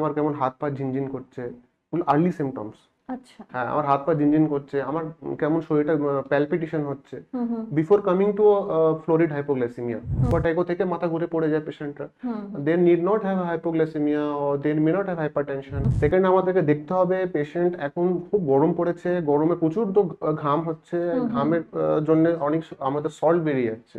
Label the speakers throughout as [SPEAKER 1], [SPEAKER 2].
[SPEAKER 1] আমার কেমন হাত পা ঝিনঝিন করছে আর্লি সিমটমস আচ্ছা হ্যাঁ আমার হাত পা ঝিনঝিন করছে আমার কেমন শরীরটা প্যালপিটেশন হচ্ছে before coming to florid hypoglycaemia এগো থেকে মাথা ঘুরে পড়ে যায় পেশেন্টরা then need not have hypoglycaemia then may not have hypertension second আমাদেরকে দেখতে হবে পেশেন্ট এখন খুব গরম পড়েছে গরমে প্রচুর তো ঘাম হচ্ছে ঘামের জন্য অনেক আমাদের সল্ট বেরিয়ে যাচ্ছে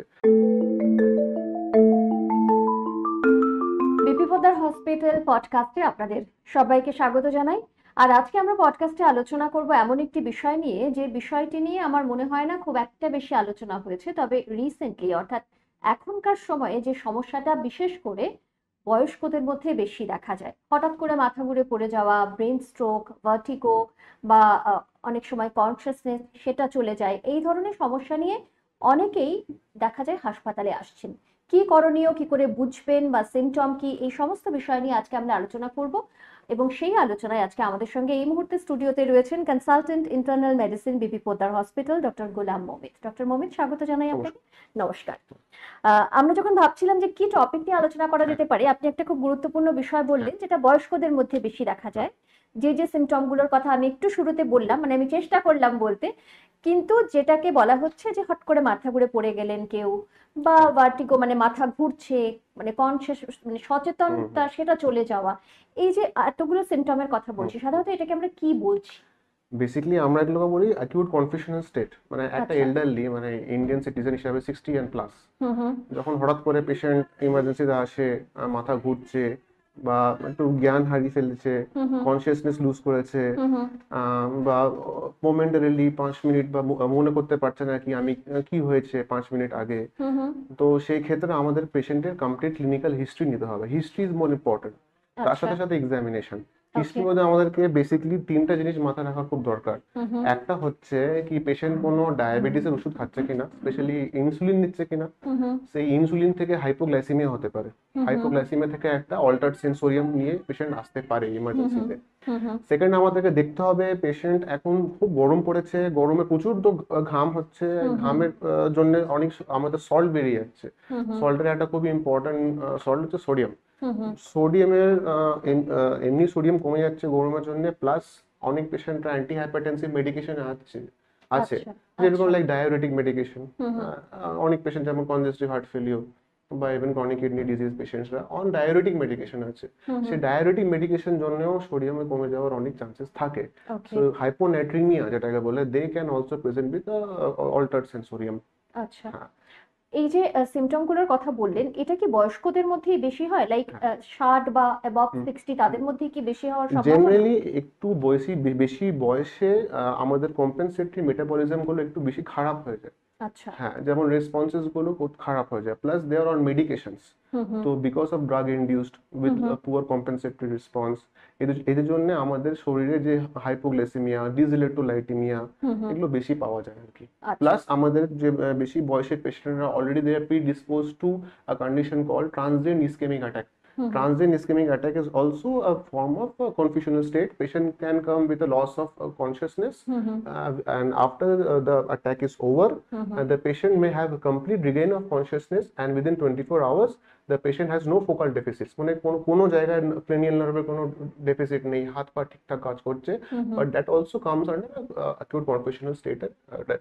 [SPEAKER 2] রিটেল পডকাস্টে আপনাদের সবাইকে স্বাগত জানাই আর আজকে আমরা পডকাস্টে আলোচনা করব এমন একটি বিষয় নিয়ে যে বিষয়টি নিয়ে আমার মনে হয় না খুব একটা বেশি আলোচনা হয়েছে তবে রিসেন্টলি অর্থাৎ এখনকার সময়ে যে সমস্যাটা বিশেষ করে বয়স্কদের মধ্যে বেশি দেখা যায় হঠাৎ করে মাথা ঘুরে পড়ে যাওয়া ব্রেন স্ট্রোক ভার্টিকো বা অনেক সময় কনসিয়াসনেস সেটা চলে যায় এই ধরনের সমস্যা নিয়ে অনেকেই দেখা যায় হাসপাতালে আসছেন কি করণীয় কি করে বুঝবেন বা সিমটম কি এই সমস্ত বিষয় নিয়ে আজকে আমরা আলোচনা করব এবং সেই আলোচনায় আজকে আমাদের সঙ্গে এই মুহূর্তে স্টুডিওতে রয়েছেন consultant internal medicine BP Poddar hospital doctor Golam Momit doctor Momit স্বাগত জানাই আপনাকে নমস্কার আমরা যখন ভাবছিলাম যে কি টপিক নিয়ে আলোচনা করা হ্যাঁ। যেতে পারে আপনি একটা খুব গুরুত্বপূর্ণ বিষয় বললেন হ্যাঁ। যেটা বয়স্কদের মধ্যে বেশি দেখা যায় যে যে সিমটমগুলোর কথা আমি একটু শুরুতে বললাম মানে আমি চেষ্টা করলাম বলতে কিন্তু যেটাকে বলা হচ্ছে যে হট করে মাথা ঘুরে পড়ে গেলেন কেউ বা ভার্টিগো মানে মাথা ঘুরছে মানে কনসিয়াস মানে সচেতনতা সেটা চলে যাওয়া এই যে এতগুলো সিমটমের কথা বলছি সাধারণত এটাকে আমরা কি বলছি
[SPEAKER 1] বেসিক্যালি আমরা এগুলোকে বলি অ্যাকিউট কনফিউশনাল স্টেট মানে একটা এল্ডারলি আচ্ছা। মানে ইন্ডিয়ান সিটিজেন হিসাবে সিক্সটি অ্যান্ড প্লাস যখন হঠাৎ করে পেশেন্ট ইমার্জেন্সিতে আসে মাথা ঘুরছে বা একটু জ্ঞান হারিয়ে ফেলেছে কনসিয়াসনেস লুজ করেছে বা মোমেন্টারিলি পাঁচ মিনিট বা মনে করতে পারছে না কি আমি কি হয়েছে পাঁচ মিনিট আগে তো সেই ক্ষেত্রে আমাদের পেশেন্টের কমপ্লিট ক্লিনিক্যাল হিস্ট্রি নিতে হবে হিস্ট্রি ইজ মোর ইম্পর্টেন্ট তার আচ্ছা। সাথে সাথে এক্সামিনেশন কৃষ্টি আমাদেরকে বেসিক্যালি তিনটা জিনিস মাথায় রাখা খুব দরকার mm-hmm. একটা হচ্ছে কি পেশেন্ট কোন ডায়াবেটিসের ওষুধ খাচ্ছে কিনা স্পেশালি ইনসুলিন নিচ্ছে কিনা mm-hmm. সেই ইনসুলিন থেকে হাইপোগ্লাইসিমিয়া হতে পারে হাইপোগ্লাইসিমিয়া mm-hmm. থেকে একটা অল্টার্ড সেন্সোরিয়াম নিয়ে পেশেন্ট আসতে পারে ইমার্জেন্সিতে সেকেন্ড আমাদেরকে দেখতে হবে পেশেন্ট এখন খুব গরম পড়েছে গরমে প্রচুর তো ঘাম হচ্ছে ঘামের জন্য অনেক আমাদের সল্ট বেরিয়ে যাচ্ছে সল্টের একটা খুবই ইম্পর্টেন্ট সল্ট হচ্ছে সোডিয়াম সোডিয়ামের এমনি সোডিয়াম কমে যাচ্ছে গরমের জন্য প্লাস অনেক পেশেন্টরা অ্যান্টি হাইপারটেনসিভ মেডিকেশন আছে
[SPEAKER 3] আছে আচ্ছা, যেরকম লাইক
[SPEAKER 1] ডায়াবেটিক মেডিকেশন অনেক পেশেন্ট যেমন কনজেস্টিভ হার্ট ফেলিও বা ইভেন ক্রনিক কিডনি ডিজিজ পেশেন্টরা অন ডায়াবেটিক মেডিকেশন আছে সেই ডায়াবেটিক মেডিকেশন জন্যও সোডিয়ামে কমে যাওয়ার অনেক চান্সেস থাকে সো হাইপোনেট্রিমিয়া যেটাকে বলে they can also present with altered sensorium
[SPEAKER 2] আচ্ছা হ্যাঁ। এই যে সিমটমগুলোর কথা বললেন এটা কি বয়স্কদের মধ্যেই বেশি হয় লাইক হ্যাঁ। ষাট বা অ্যাবভ সিক্সটি তাদের মধ্যে কি বেশি হওয়ার সম্ভাবনা জেনারেলি
[SPEAKER 1] একটু বয়সি বেশি বয়সে আমাদের কম্পেনসেটরি মেটাবলিজম গুলো একটু বেশি খারাপ হয়ে যায় আচ্ছা হ্যাঁ যেমন রেসপন্সেস গুলো খারাপ হয়ে যায় plus they are on medications তো because of drug induced with poor compensatory response এদের জন্য আমাদের শরীরে যে হাইপোগ্লাইসেমিয়া ডিজিলেটোলাইটিমিয়া এগুলো বেশি পাওয়া যায় আর কি প্লাস আচ্ছা। আমাদের যে বেশি বয়সের পেশেন্টরা already they are predisposed to a condition called transient ischemic attack -hmm. Transient ischemic attack is also a form of a confusional state. Patient can come with a loss of uh, consciousness, mm -hmm. uh, and after uh, the attack is over, mm -hmm. the patient may have a complete regain of consciousness, and within 24 hours, the patient has no focal deficits. মানে কোনো কোনো জায়গায় cranial nerve কোনো deficit নেই, হাত পা ঠিকঠাক কাজ করছে, but that also comes under uh, acute confusional state uh,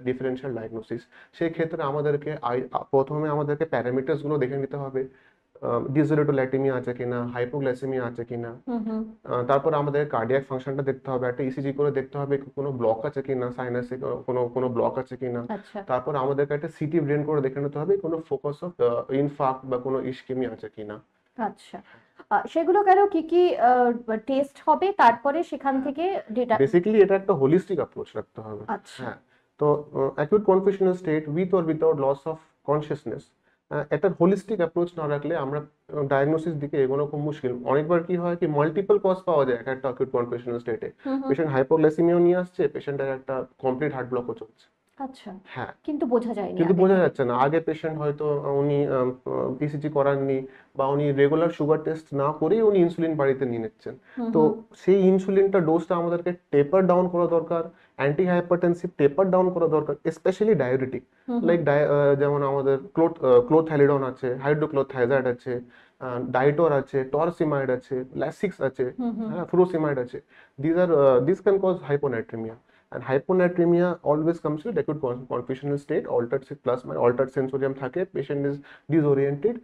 [SPEAKER 1] differential diagnosis. সেই ক্ষেত্রে আমাদেরকে প্রথমে আমাদেরকে প্যারামিটার্স গুলো দেখে নিতে হবে ডিজোলেটোল্যাটিমিয়া আছে কিনা হাইপোগ্লাইসেমিয়া আছে কিনা তারপর আমাদের কার্ডিয়াক ফাংশনটা দেখতে হবে একটা ইসিজি e করে দেখতে হবে কোনো ব্লক আছে কিনা সাইনাসে কোনো কোনো ব্লক আছে কিনা আচ্ছা। তারপর আমাদেরকে একটা সিটি ব্রেন করে দেখে নিতে হবে কোনো ফোকাস অফ ইনফাক্ট বা কোনো ইস্কেমিয়া আছে কিনা
[SPEAKER 2] আচ্ছা সেগুলো কেন কি কি টেস্ট হবে তারপরে সেখান হ্যাঁ। থেকে ডেটা
[SPEAKER 1] বেসিক্যালি এটা একটা হোলিস্টিক অ্যাপ্রোচ রাখতে হবে আচ্ছা হ্যাঁ। তো acute confusional state with or without loss of consciousness একটা হোলিস্টিক অ্যাপ্রোচ না রাখলে আমরা ডায়াগনোসিস দিকে এগোনো খুব মুশকিল অনেকবার কি হয় কি মাল্টিপল কজ পাওয়া যায় একটা অ্যাকিউট কনফিউশনাল স্টেটে পেশেন্ট হাইপোগ্লাইসিমিয়া নিয়ে আসছে পেশেন্টের একটা কমপ্লিট হার্ট ব্লকও চলছে আচ্ছা হ্যাঁ
[SPEAKER 2] কিন্তু বোঝা যায় কিন্তু
[SPEAKER 1] বোঝা যাচ্ছে না আগে পেশেন্ট হয়তো উনি পিসিজি e করাননি বা উনি রেগুলার সুগার টেস্ট না করেই উনি ইনসুলিন বাড়িতে নিয়ে নিচ্ছেন তো সেই ইনসুলিনটা ডোজটা আমাদেরকে টেপার ডাউন করা দরকার অ্যান্টিহাইপারটেনসিভ টেপার ডাউন করা দরকার স্পেশালি ডায়োরেটিক লাইক যেমন আমাদের ক্লোথ ক্লোথাইলিডন আছে হাইড্রোক্লোথাইজাইড আছে ডাইটোর আছে টরসিমাইড আছে ল্যাসিক্স আছে হ্যাঁ ফ্রোসিমাইড আছে these are this can cause hyponatraemia and hyponatremia always comes with acute confusional state altered plus my altered sensorium thake patient is disoriented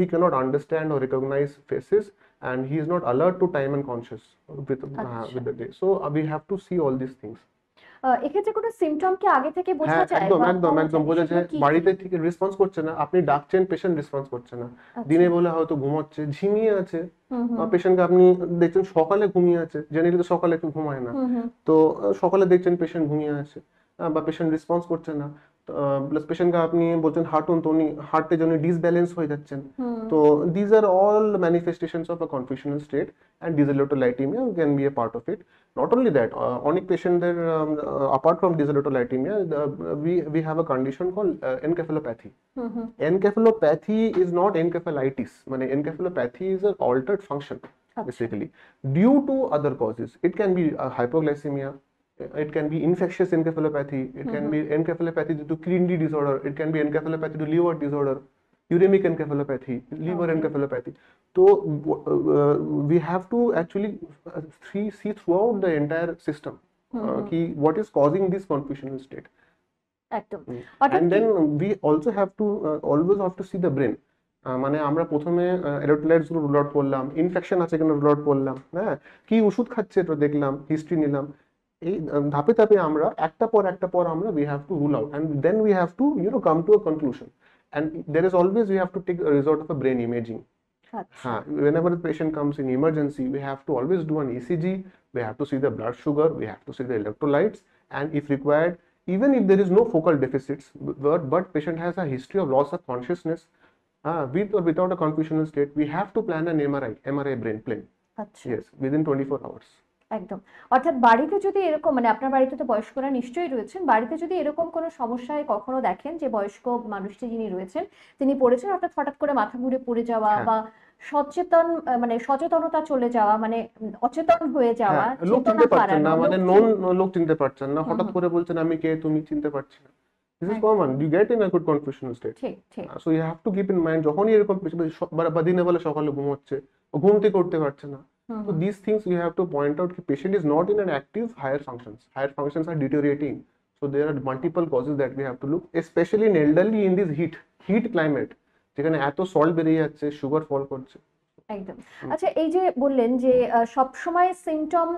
[SPEAKER 1] he cannot understand or recognize faces and he is not alert to time and conscious with, uh, with the day so uh, we have to see all these things
[SPEAKER 2] এক্ষেত্রে কোনো symptom কি আগে থেকে বোঝা হ্যাঁ, যায় একদম একদম
[SPEAKER 1] একদম বোঝা যায় বাড়িতে ঠিক রেসপন্স করছে না আপনি ডাকছেন পেশেন্ট রেসপন্স করছে না আচ্ছা। দিনে বলে হয়তো ঘুমাচ্ছে ঝিমিয়ে আছে পেশেন্টকে আপনি দেখছেন সকালে ঘুমিয়ে আছে জেনারেলি তো সকালে একটু ঘুমায় না তো সকালে দেখছেন পেশেন্ট ঘুমিয়ে আছে বা পেশেন্ট রেসপন্স করছে না প্লাস পেশেন্টকে আপনি বলছেন হাঁটুন তো উনি হাঁটতে জন্য ডিসব্যালেন্স হয়ে যাচ্ছেন তো these are all manifestations of a confusional state and dyselectrolytaemia can be a part of it not only that অনেক পেশেন্টদের apart from dyselectrolytaemia we we have a condition call encephalopathy encephalopathy is not encephalitis মানে encephalopathy is a altered function basically due to other causes it can be hypoglycaemia it can be infectious encephalopathy, it mm-hmm. can be encephalopathy due to kidney disorder, it can be encephalopathy due to liver disorder, uremic encephalopathy, liver okay. encephalopathy. So uh, we have to actually see, see throughout the entire system mm-hmm. uh, what is causing this confusional state.
[SPEAKER 2] একদম and then
[SPEAKER 1] we also have to uh, always have to see the brain মানে আমরা প্রথমে এরোটোলাইটস গুলো rule out করলাম infection আছে কিনা rule out করলাম হ্যাঁ কি ওষুধ খাচ্ছে এটা দেখলাম হিস্ট্রি নিলাম And ধাপে ধাপে আমরা একটা পর we have to rule out and then we have to you know come to a conclusion and there is always we have to take a resort of a brain imaging হ্যাঁ whenever the patient comes in emergency we have to always do an ecg we have to see the blood sugar we have to see the electrolytes and if required even if there is no focal deficits but, patient has a history of loss of consciousness uh, with or without a confusional state we have to plan an mri mri brain plan. yes within 24 hours
[SPEAKER 2] একদম অর্থাৎ বাড়িতে যদি এরকম মানে আপনার বাড়িতে তো বয়স্করা নিশ্চয়ই রয়েছেন বাড়িতে যদি এরকম কোনো সমস্যায় কখনো দেখেন যে বয়স্ক মানুষটি যিনি রয়েছেন তিনি পড়েছেন অর্থাৎ হঠাৎ করে মাথা ঘুরে পড়ে যাওয়া হ্যাঁ। বা সচেতন মানে সচেতনতা চলে যাওয়া মানে অচেতন হয়ে হ্যাঁ, যাওয়া মানে লোক চিনতে পারছেন না মানে নন
[SPEAKER 1] লোক চিনতে পারছেন না হঠাৎ করে বলছেন আমি কে তুমি চিনতে পারছি না this is common you get in a good confusional state so you have to keep in mind যখনই এরকম দিনে বেলা সকালে ঘুম ঘুম থেকে উঠতে পারছে না hmm So uh-huh. these things we have to point out. The patient is not in an active higher functions. Higher functions are deteriorating. So there are multiple causes that we have to look, especially in elderly in this heat, heat climate. যেখানে can add to salt, sugar fall করছে
[SPEAKER 2] একদম আচ্ছা এই যে বললেন যে সব সময় সিমটম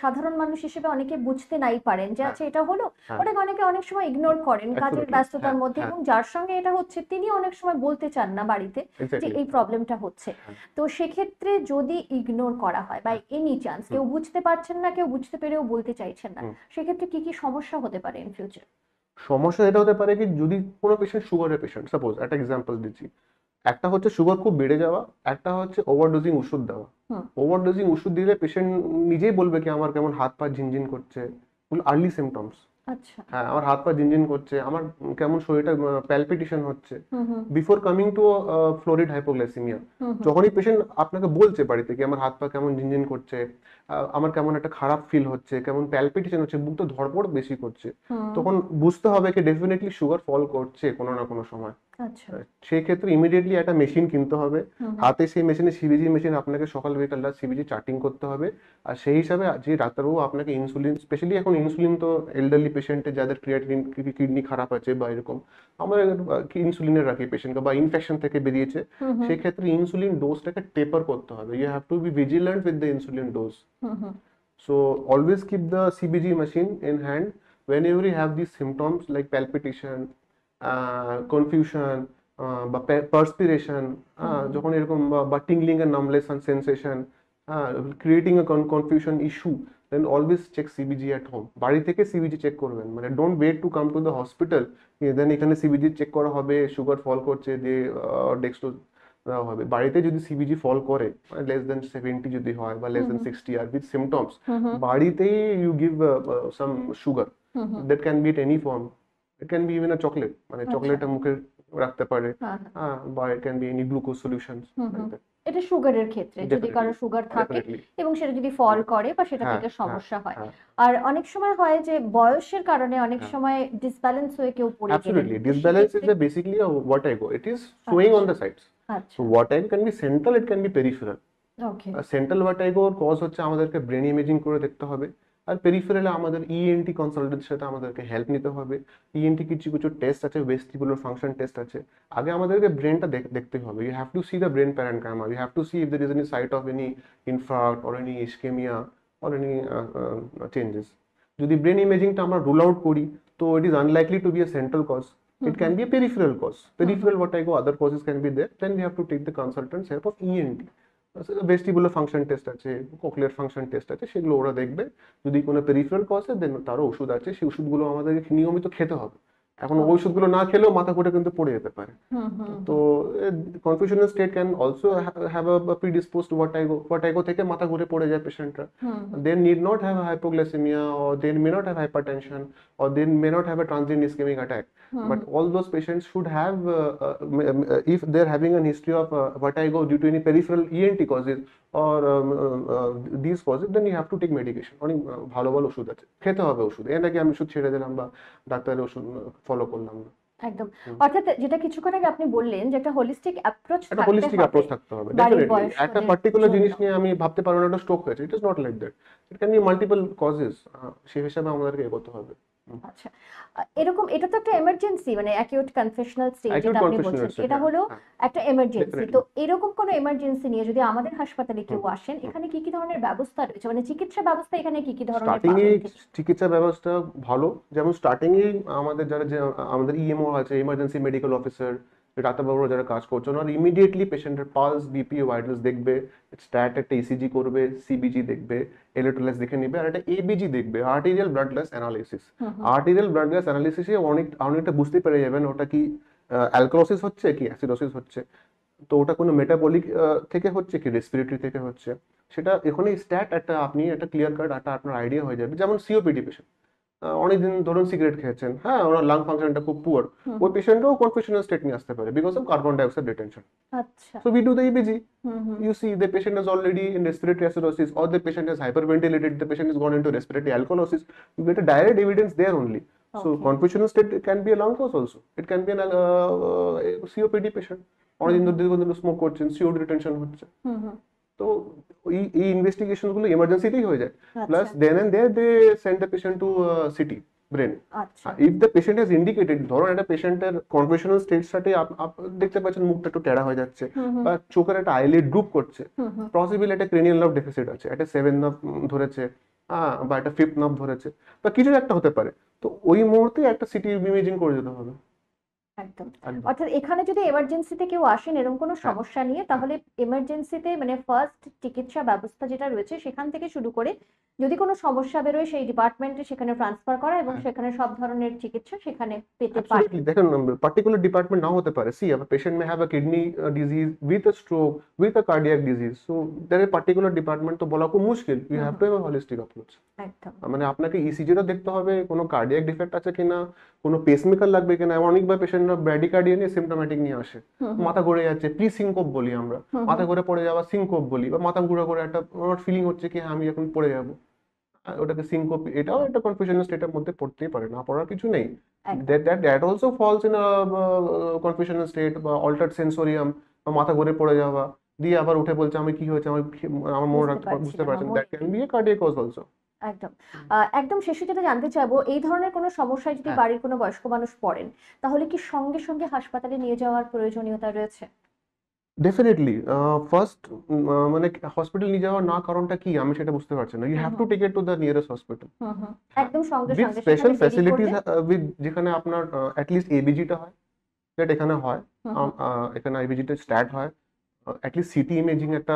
[SPEAKER 2] সাধারণ মানুষ হিসেবে অনেকে বুঝতে নাই পারেন যে হ্যাঁ। আচ্ছা এটা হলো হ্যাঁ। অনেকে অনেকে অনেক সময় ইগনোর করেন কাজের ব্যস্ততার হ্যাঁ, মধ্যে এবং যার সঙ্গে এটা হচ্ছে তিনি অনেক সময় বলতে চান না বাড়িতে যে এই প্রবলেমটা হচ্ছে তো সেক্ষেত্রে যদি ইগনোর করা হয় বা এনি চান্স কেউ বুঝতে পারছেন না কেউ বুঝতে পেরেও বলতে চাইছেন না সেক্ষেত্রে কি কি সমস্যা হতে পারে
[SPEAKER 1] ইন ফিউচার সমস্যা এটা হতে পারে কি যদি কোনো পেশেন্ট সুগারের পেশেন্ট সাপোজ একটা এক্সাম্পল দিচ্ছি একটা হচ্ছে সুগার খুব বেড়ে যাওয়া একটা হচ্ছে ওভারডোজিং ওষুধ দেওয়া ওভারডোজিং ওষুধ দিলে পেশেন্ট নিজেই বলবে কি আমার কেমন হাত পা ঝিনঝিন করছে আর্লি আচ্ছা। সিমটমস হ্যাঁ আমার হাত পা ঝিনঝিন করছে আমার কেমন শরীরটা প্যালপিটেশন হচ্ছে before coming to florid hypoglycaemia যখনই পেশেন্ট আপনাকে বলছে বাড়িতে কি আমার হাত পা কেমন ঝিনঝিন করছে আমার কেমন একটা খারাপ ফিল হচ্ছে কেমন প্যালপিটেশন হচ্ছে তো ধরপড় বেশি করছে তখন বুঝতে হবে কি ডেফিনেটলি সুগার ফল করছে কোনো না কোনো সময় সেই ক্ষেত্রে ইমিডিয়েটলি একটা মেশিন কিনতে হবে হাতে সেই মেশিনে সিবিজি মেশিন আপনাকে সকাল বিকালটা সিবিজি চার্টিং করতে হবে আর সেই হিসাবে যে ডাক্তারবাবু আপনাকে ইনসুলিন স্পেশালি এখন ইনসুলিন তো এলডারলি পেশেন্টে যাদের ক্রিয়েটিন কিডনি খারাপ আছে বা এরকম আমরা ইনসুলিনের রাখি পেশেন্টকে বা ইনফেকশন থেকে বেরিয়েছে সেক্ষেত্রে ইনসুলিন ডোজটাকে টেপার করতে হবে you have to be vigilant with the insulin dose Mm-hmm. So always keep the CBG machine in hand whenever you have these symptoms like palpitation, uh, confusion, বা পার্সপিরেশন যখন এরকম বা tingling এর numbness sensation creating a confusion issue then always check CBG at home বাড়ি থেকে CBG check করবেন মানে don't wait to come to the hospital then এখানে সিবিজি চেক করা হবে সুগার ফল করছে দিয়ে ডেক্সটো নেওয়া হবে বাড়িতে যদি সিবিজি ফল করে মানে লেস দেন সেভেন্টি যদি হয় বা লেস দেন সিক্সটি আর উইথ সিমটমস বাড়িতেই you give some sugar that can be it any form it can be even a chocolate মানে চকলেটটা আচ্ছা। মুখে রাখতে পারে হ্যাঁ, হ্যাঁ। বা it can be any glucose solution
[SPEAKER 2] এটা সুগারের ক্ষেত্রে যদি কারো সুগার থাকে এবং সেটা যদি ফল করে বা সেটা হ্যাঁ, থেকে হ্যাঁ, সমস্যা হয় হ্যাঁ। আর অনেক সময় হয় যে বয়সের কারণে অনেক সময় ডিসব্যালেন্স হয়ে কেউ পড়ে absolutely disbalance is
[SPEAKER 1] basically what I go it is swing on the sides so what I can be central it can be peripheral central go cause হচ্ছে আমাদেরকে ব্রেন ইমেজিং করে দেখতে হবে আর পেরিফেরালে আমাদের ইএনটি e কনসালটেন্টের সাথে আমাদেরকে হেল্প নিতে হবে ইএনটি e কিছু কিছু টেস্ট আছে ভেস্টিবুলার ফাংশন টেস্ট আছে আগে আমাদেরকে ব্রেনটা দেখতে হবে you have to see the brain parenchyma you have to see if there is any site of any infarct or any ischaemia or any changes যদি ব্রেন ইমেজিংটা আমরা রুল আউট করি তো it is unlikely to be a central cause it can be a peripheral cause peripheral cause I go other causes can be there then you have to take the consultant's help of ENT vestibular function test আছে cochlear function test আছে সেগুলো ওরা দেখবে যদি কোনো peripheral cause দেন তারও ওষুধ আছে সেই ওষুধগুলো আমাদেরকে নিয়মিত খেতে হবে এখন ওষুধগুলো না খেলেও মাথা ঘুরে কিন্তু পড়ে যেতে পারে তো confusional state can also have a predispose to vertigo vertigo থেকে মাথা ঘুরে পড়ে যায় পেশেন্টরা they need not have hypoglycaemia or they may not have hypertension or they may not have a transient ischaemic attack but all those patients should have if they are having an history of vertigo due to any peripheral ENT causes or this causes then you have to take medication অনেক ভালো ভালো ওষুধ আছে খেতে হবে ওষুধ এ নাকি আমি ওষুধ ছেড়ে দিলাম বা ডাক্তারের ওষুধ ফলো করলাম না
[SPEAKER 2] একদম অর্থাৎ যেটা কিছুক্ষণ আগে আপনি বললেন যে একটা হোলিস্টিক অ্যাপ্রোচ একটা হোলিস্টিক অ্যাপ্রোচ থাকতে হবে একটা
[SPEAKER 1] পার্টিকুলার জিনিস নিয়ে আমি ভাবতে পারবো না একটা স্ট্রোক হয়েছে it is not like that it can be multiple causes সেই হিসাবে আমাদেরকে এগোতে হবে আচ্ছা
[SPEAKER 2] এরকম এটা তো একটা এমার্জেন্সি মানে অ্যাকিউট কনফেশনাল স্টেজ যেটা আপনি বলছেন এটা হ্যাঁ, হলো হ্যাঁ। একটা এমার্জেন্সি তো এরকম কোনো এমার্জেন্সি নিয়ে যদি আমাদের হাসপাতালে কেউ আসেন এখানে কি কি ধরনের ব্যবস্থা রয়েছে মানে চিকিৎসা ব্যবস্থা এখানে কি কি ধরনের স্টার্টিং এ
[SPEAKER 1] চিকিৎসা ব্যবস্থা ভালো যেমন স্টার্টিং এ আমাদের যারা যে আমাদের ইএমও e আছে ইমার্জেন্সি মেডিকেল অফিসার ডাক্তারবাবুরা যারা কাজ করছে ওনারা ইমিডিয়েটলি পেশেন্টের পালস বিপি ভাইটালস দেখবে স্ট্যাট একটা ইসিজি e করবে সিবিজি দেখবে ইলেকট্রোলাইস দেখে নেবে আর একটা এবিজি দেখবে arterial blood gas analysis arterial blood gas glass অ্যানালিসিসে অনেক অনেকটা বুঝতে পেরে যাবেন ওটা কি অ্যালকোলোসিস হচ্ছে কি অ্যাসিডোসিস হচ্ছে তো ওটা কোনো মেটাবলিক থেকে হচ্ছে কি রেসপিরেটরি থেকে হচ্ছে সেটা এখানে স্ট্যাট একটা আপনি একটা ক্লিয়ার কাট একটা আপনার আইডিয়া হয়ে যাবে যেমন সিওপিডি পেশেন্ট অনেকদিন ধরুন সিগারেট খেয়েছেন হ্যাঁ ওনার লাং ফাংশনটা খুব পুয়ার ওই পেশেন্টও কনফিউশনাল স্টেট নিয়ে আসতে পারে because of carbon dioxide retention so we do the ABG you see the patient is already in respiratory acidosis or the patient is hyperventilated the patient is gone into respiratory alkalosis you get a direct evidence there only so confusional state can be a lung cause also it can be an uh, COPD patient অনেকদিন ধরে দীর্ঘদিন smoke করছেন COD retention হচ্ছে তো এই investigation গুলো ইমার্জেন্সিতেই হয়ে যায় plus then and there they send the patient to CT brain if the patient has indicated ধরো একটা পেশেন্টের কনভেশনাল স্টেট সাথে দেখতে পাচ্ছেন মুখটা একটু টেড়া হয়ে যাচ্ছে বা চোখের একটা আইলিড ড্রুপ করছে পসিবল একটা ক্রেনিয়াল নার্ভ ডেফিসিট আছে একটা সেভেন নার্ভ ধরেছে বা একটা ফিফথ নার্ভ ধরেছে বা কিছু একটা হতে পারে তো ওই মুহূর্তে একটা সিটি ইমেজিং করে যেতে হবে একদম অর্থাৎ
[SPEAKER 2] এখানে যদি এমার্জেন্সিতে কেউ আসেন এরকম কোনো হ্যাঁ। সমস্যা নিয়ে তাহলে এমার্জেন্সিতে মানে ফার্স্ট চিকিৎসা ব্যবস্থা যেটা রয়েছে সেখান থেকে শুরু করে যদি কোনো সমস্যা বেরোয় সেই ডিপার্টমেন্টে সেখানে ট্রান্সফার করা এবং হ্যাঁ। সেখানে সব ধরনের চিকিৎসা সেখানে পেতে পারে
[SPEAKER 1] পার্টিকুলার ডিপার্টমেন্ট নাও হতে পারে see a patient may have a kidney disease with a stroke with a cardiac disease so particular department তো বলা খুব মুশকিল you have to have holistic approach মানে আপনাকে ইসিজিটা e দেখতে হবে কোনো কার্ডিয়াক ডিফেক্ট আছে কিনা কোনো পেসমেকার লাগবে কিনা অনেকবার পেশেন্ট কাইন্ড ব্র্যাডিকার্ডিয়া নিয়ে সিমটোম্যাটিক নিয়ে আসে মাথা ঘুরে যাচ্ছে প্রি সিঙ্কোপ বলি আমরা মাথা ঘুরে পড়ে যাওয়া সিঙ্কোপ বলি বা মাথা ঘুরে ঘুরে একটা আমার ফিলিং হচ্ছে কি হ্যাঁ আমি এখন পড়ে যাব ওটাকে সিঙ্কোপ এটাও একটা কনফিউশন স্টেটের মধ্যে পড়তেই পারে না পড়ার কিছু নেই that that also falls in confusion state বা অল্টার সেন্সোরিয়াম বা মাথা ঘুরে পড়ে যাওয়া দিয়ে আবার উঠে বলছে আমি কি হয়েছে আমার আমার মনে রাখতে বুঝতে পারছেন that can be a cardiac cause also
[SPEAKER 2] একদম একদম শেষে যেটা জানতে চাইবো এই ধরনের কোনো সমস্যায় যদি হ্যাঁ। বাড়ির কোনো বয়স্ক মানুষ পড়েন তাহলে কি সঙ্গে সঙ্গে হাসপাতালে নিয়ে যাওয়ার প্রয়োজনীয়তা রয়েছে
[SPEAKER 1] ডেফিনেটলি ফার্স্ট মানে হসপিটাল নিয়ে যাওয়ার না কারণটা কি আমি সেটা বুঝতে পারছি না you have to take it to the nearest hospital
[SPEAKER 2] একদম সঙ্গে সঙ্গে স্পেশাল ফ্যাসিলিটিস
[SPEAKER 1] উইথ যেখানে আপনার অ্যাট লিস্ট এবিজিটা হয় সেটা এখানে হয় এখানে এবিজিটা স্টার্ট হয় অ্যাটলিস্ট সিটি ইমেজিং একটা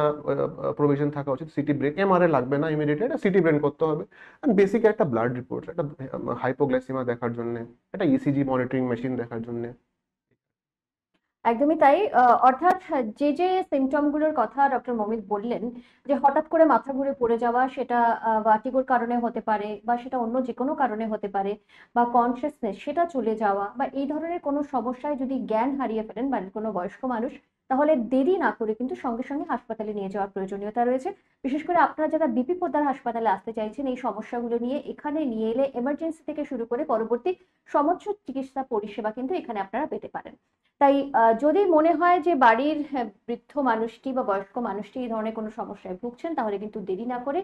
[SPEAKER 1] প্রভিশন থাকা উচিত সিটি ব্রেন এমআরআই লাগবে না ইমিডিয়েটলি এটা সিটি ব্রেন করতে হবে অ্যান্ড বেসিক একটা ব্লাড রিপোর্ট একটা হাইপোগ্লাইসিমা দেখার জন্য একটা ইসিজি মনিটরিং মেশিন দেখার জন্য
[SPEAKER 2] একদমই তাই অর্থাৎ যে যে সিমটমগুলোর কথা ডক্টর মমিত বললেন যে হঠাৎ করে মাথা ঘুরে পড়ে যাওয়া সেটা বাটিগোর কারণে হতে পারে বা সেটা অন্য যে কোনো কারণে হতে পারে বা কনসিয়াসনেস সেটা চলে যাওয়া বা এই ধরনের কোনো সমস্যায় যদি জ্ঞান হারিয়ে ফেলেন বা মানে কোনো বয়স্ক মানুষ তাহলে দেরি না করে কিন্তু সঙ্গে সঙ্গে হাসপাতালে নিয়ে যাওয়ার প্রয়োজনীয়তা রয়েছে বিশেষ করে আপনারা যারা বিপি পোদ্দার হাসপাতালে আসতে চাইছেন এই সমস্যাগুলো নিয়ে এখানে নিয়ে এলে এমার্জেন্সি থেকে শুরু করে পরবর্তী সমস্ত চিকিৎসা পরিষেবা কিন্তু এখানে আপনারা পেতে পারেন তাই যদি মনে হয় যে বাড়ির হ্যাঁ, বৃদ্ধ মানুষটি বা বয়স্ক মানুষটি এই ধরনের কোনো সমস্যায় ভুগছেন তাহলে কিন্তু দেরি না করে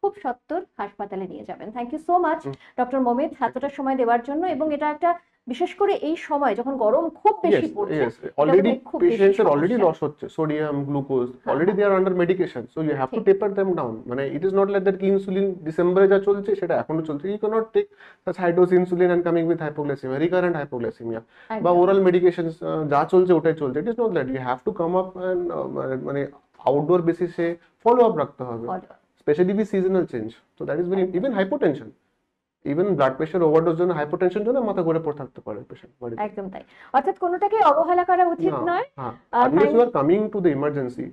[SPEAKER 2] খুব সত্তর হাসপাতালে নিয়ে যাবেন thank you so much doctor Momit এতটা সময় দেওয়ার জন্য এবং এটা একটা বিশেষ করে এই সময় যখন গরম খুব বেশি পড়ছে
[SPEAKER 1] অলরেডি পেশেন্টসের অলরেডি লস হচ্ছে sodium glucose already they are under medication so you have to taper them down মানে it is not like that কি ইনসুলিন ডিসেম্বরে যা চলছে সেটা এখনো চলছে you can't take that high dose insulin and coming with hypoglycaemia recurrent hypoglycaemia বা oral medication যা চলছে ওটাই চলছে it is not that you have to come up and মানে আউটডোর বেসিসে ফলো আপ রাখতে হবে specially with seasonal change so that is very even hypotension even blood pressure overdose জন্য হাইপোটেনশন জন্য মাথা ঘুরে পড়ে থাকতে পারে পেশেন্ট
[SPEAKER 2] একদম তাই অর্থাৎ কোনোটাকে অবহেলা করা উচিত নয়
[SPEAKER 1] unless you are coming to the emergency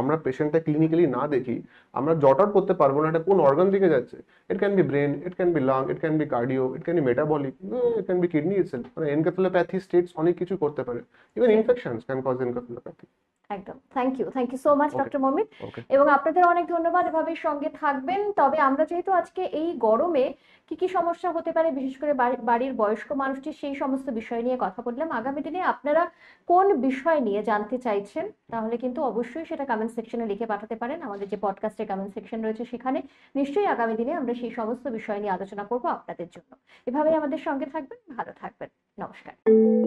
[SPEAKER 1] আমরা পেশেন্টটা ক্লিনিক্যালি না দেখি আমরা জট আউট করতে পারবো না এটা কোন অর্গান দিকে যাচ্ছে it can be brain it can be lung it can be cardio it can be metabolic it can be kidney itself মানে এনকেফালোপ্যাথি স্টেটস অনেক কিছু করতে পারে even infections can cause encephalopathy
[SPEAKER 2] একদম thank you thank you so much doctor Momit এবং আপনাদের অনেক ধন্যবাদ এভাবে সঙ্গে থাকবেন তবে আমরা যেহেতু আজকে এই গরমে কি কি সমস্যা হতে পারে বিশেষ করে বাড়ির বয়স্ক মানুষটি সেই সমস্ত বিষয় নিয়ে কথা বললাম আগামী দিনে আপনারা কোন বিষয় নিয়ে জানতে চাইছেন তাহলে কিন্তু অবশ্যই সেটা কমেন্ট সেকশনে লিখে পাঠাতে পারেন আমাদের যে পডকাস্টের কমেন্ট সেকশন রয়েছে সেখানে নিশ্চয়ই আগামী দিনে আমরা সেই সমস্ত বিষয় নিয়ে আলোচনা করব আপনাদের জন্য এভাবেই আমাদের সঙ্গে থাকবেন ভালো থাকবেন নমস্কার